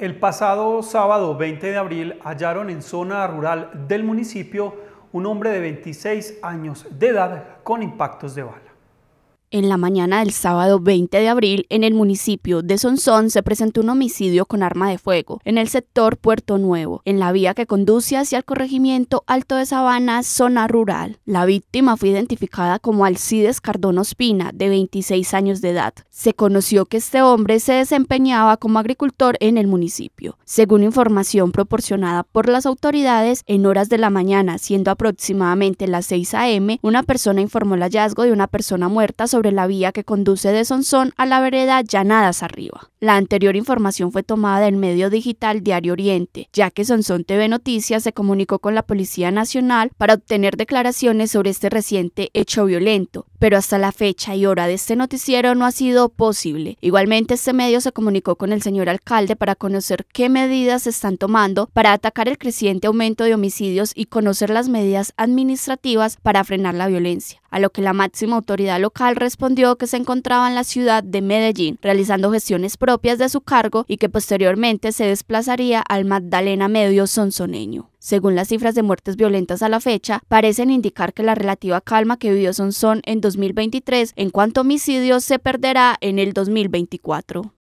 El pasado sábado 20 de abril hallaron en zona rural del municipio un hombre de 26 años de edad con impactos de bala. En la mañana del sábado 20 de abril, en el municipio de Sonsón se presentó un homicidio con arma de fuego en el sector Puerto Nuevo, en la vía que conduce hacia el corregimiento Alto de Sabana, zona rural. La víctima fue identificada como Alcides Cardono Ospina, de 26 años de edad. Se conoció que este hombre se desempeñaba como agricultor en el municipio. Según información proporcionada por las autoridades, en horas de la mañana, siendo aproximadamente las 6 a.m., una persona informó el hallazgo de una persona muerta sobre sobre la vía que conduce de Sonsón a la vereda Llanadas Arriba. La anterior información fue tomada del medio digital Diario Oriente, ya que Sonson TV Noticias se comunicó con la Policía Nacional para obtener declaraciones sobre este reciente hecho violento, pero hasta la fecha y hora de este noticiero no ha sido posible. Igualmente, este medio se comunicó con el señor alcalde para conocer qué medidas se están tomando para atacar el creciente aumento de homicidios y conocer las medidas administrativas para frenar la violencia, a lo que la máxima autoridad local respondió que se encontraba en la ciudad de Medellín realizando gestiones propias propias de su cargo y que posteriormente se desplazaría al Magdalena Medio Sonsoneño. Según las cifras de muertes violentas a la fecha, parecen indicar que la relativa calma que vivió Sonson en 2023 en cuanto a homicidios se perderá en el 2024.